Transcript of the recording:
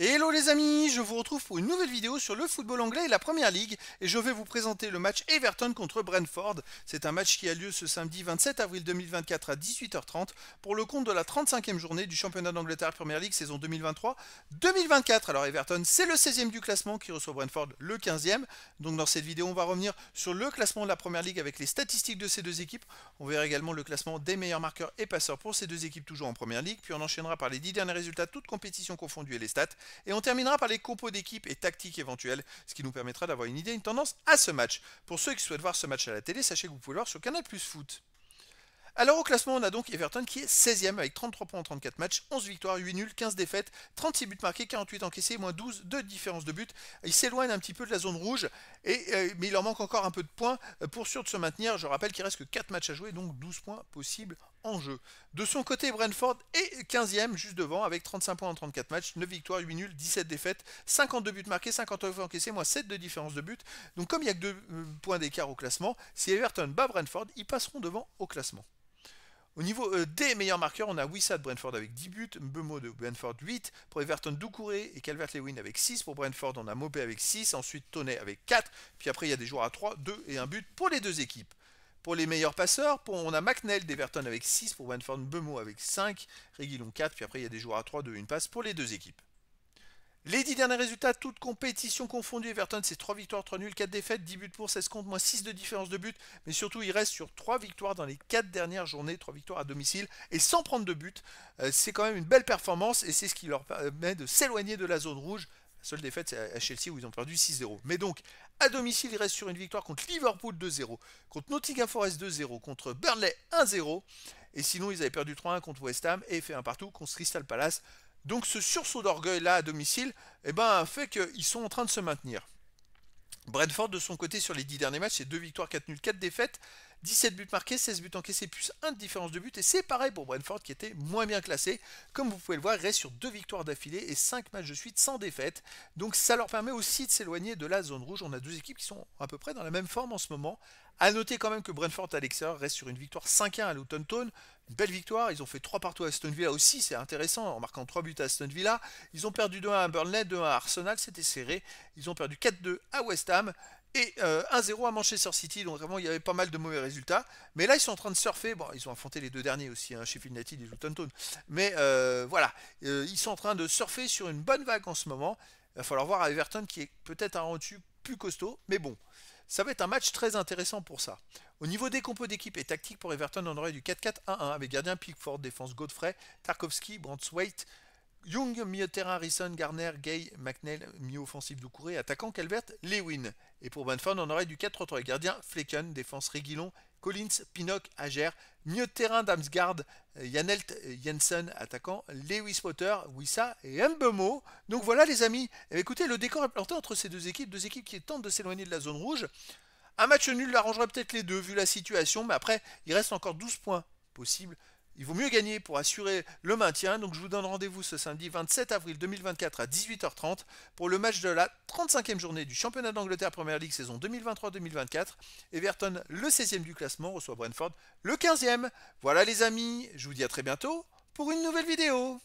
Hello les amis, je vous retrouve pour une nouvelle vidéo sur le football anglais et la première ligue et je vais vous présenter le match Everton contre Brentford. C'est un match qui a lieu ce samedi 27 avril 2024 à 18h30 pour le compte de la 35e journée du championnat d'Angleterre première League saison 2023-2024. Alors Everton, c'est le 16e du classement qui reçoit Brentford le 15e. Donc dans cette vidéo, on va revenir sur le classement de la première ligue avec les statistiques de ces deux équipes. On verra également le classement des meilleurs marqueurs et passeurs pour ces deux équipes toujours en première ligue, puis on enchaînera par les 10 derniers résultats toutes compétitions confondues et les stats. Et on terminera par les compos d'équipe et tactiques éventuelles, ce qui nous permettra d'avoir une idée, une tendance à ce match. Pour ceux qui souhaitent voir ce match à la télé, sachez que vous pouvez le voir sur Canal Plus Foot. Alors au classement, on a donc Everton qui est 16ème avec 33 points en 34 matchs, 11 victoires, 8 nuls, 15 défaites, 36 buts marqués, 48 encaissés, moins 12 de différence de but. Il s'éloigne un petit peu de la zone rouge, euh, mais il leur manque encore un peu de points euh, pour sûr de se maintenir. Je rappelle qu'il reste que 4 matchs à jouer, donc 12 points possibles en jeu. De son côté, Brentford est 15e, juste devant, avec 35 points en 34 matchs, 9 victoires, 8 nuls, 17 défaites, 52 buts marqués, 59 encaissés, moins 7 de différence de but. Donc comme il n'y a que 2 euh, points d'écart au classement, si Everton bat Brentford, ils passeront devant au classement. Au niveau euh, des meilleurs marqueurs, on a Wissa de Brentford avec 10 buts, Bemo de Brentford 8, pour Everton Doucouré et Calvert-Lewin avec 6, pour Brentford on a Mopé avec 6, ensuite Tonnet avec 4, puis après il y a des joueurs à 3, 2 et 1 but pour les deux équipes. Pour les meilleurs passeurs, on a McNeil d'Everton avec 6, pour Wanford Bemo avec 5, Reguilon 4, puis après il y a des joueurs à 3, 2, 1 passe pour les deux équipes. Les 10 derniers résultats, toutes compétitions confondues, Everton c'est 3 victoires, 3 nuls, 4 défaites, 10 buts pour, 16 comptes, moins 6 de différence de but, mais surtout il reste sur 3 victoires dans les 4 dernières journées, 3 victoires à domicile, et sans prendre de but, euh, c'est quand même une belle performance, et c'est ce qui leur permet de s'éloigner de la zone rouge, la seule défaite, c'est à Chelsea où ils ont perdu 6-0. Mais donc, à domicile, ils restent sur une victoire contre Liverpool 2-0, contre Nottingham Forest 2-0, contre Burnley 1-0. Et sinon, ils avaient perdu 3-1 contre West Ham et fait un partout contre Crystal Palace. Donc, ce sursaut d'orgueil-là à domicile, eh ben, fait qu'ils sont en train de se maintenir. Brentford, de son côté, sur les 10 derniers matchs, c'est 2 victoires, 4 nuls, 4 défaites, 17 buts marqués, 16 buts encaissés, plus 1 de différence de but. Et c'est pareil pour Brentford qui était moins bien classé. Comme vous pouvez le voir, il reste sur 2 victoires d'affilée et 5 matchs de suite sans défaite. Donc ça leur permet aussi de s'éloigner de la zone rouge. On a deux équipes qui sont à peu près dans la même forme en ce moment, a noter quand même que Brentford à reste sur une victoire 5-1 à Luton Town. Une belle victoire. Ils ont fait 3 partout à Aston Villa aussi, c'est intéressant, en marquant 3 buts à Aston Villa. Ils ont perdu 2-1 à Burnley, 2-1 à Arsenal, c'était serré. Ils ont perdu 4-2 à West Ham et 1-0 euh, à Manchester City. Donc vraiment, il y avait pas mal de mauvais résultats. Mais là, ils sont en train de surfer. Bon, ils ont affronté les deux derniers aussi, chez hein, Sheffield United et Luton Town. Mais euh, voilà, euh, ils sont en train de surfer sur une bonne vague en ce moment. Il va falloir voir à Everton qui est peut-être un rendu plus costaud, mais bon, ça va être un match très intéressant pour ça. Au niveau des compos d'équipe et tactique pour Everton, on aurait du 4-4-1-1 avec gardien Pickford, défense Godfrey, Tarkovsky, Brandswaite, Young, milieu-terrain, Harrison, Garner, Gay, McNeil, mi-offensif Doucouré, attaquant Calvert, Lewin. Et pour Banford, on aurait du 4-3-3. Gardien, Flecken, défense Reguilon, Collins, Pinock, Ager, milieu-terrain, Damsgaard, euh, Janelt, euh, Jensen, attaquant, Lewis Potter, Wissa et Mbemo. Donc voilà les amis, eh écoutez, le décor est planté entre ces deux équipes, deux équipes qui tentent de s'éloigner de la zone rouge. Un match nul l'arrangerait peut-être les deux, vu la situation, mais après, il reste encore 12 points possibles il vaut mieux gagner pour assurer le maintien. Donc je vous donne rendez-vous ce samedi 27 avril 2024 à 18h30 pour le match de la 35e journée du championnat d'Angleterre Première League saison 2023-2024. Everton, le 16e du classement, reçoit Brentford, le 15e. Voilà les amis, je vous dis à très bientôt pour une nouvelle vidéo.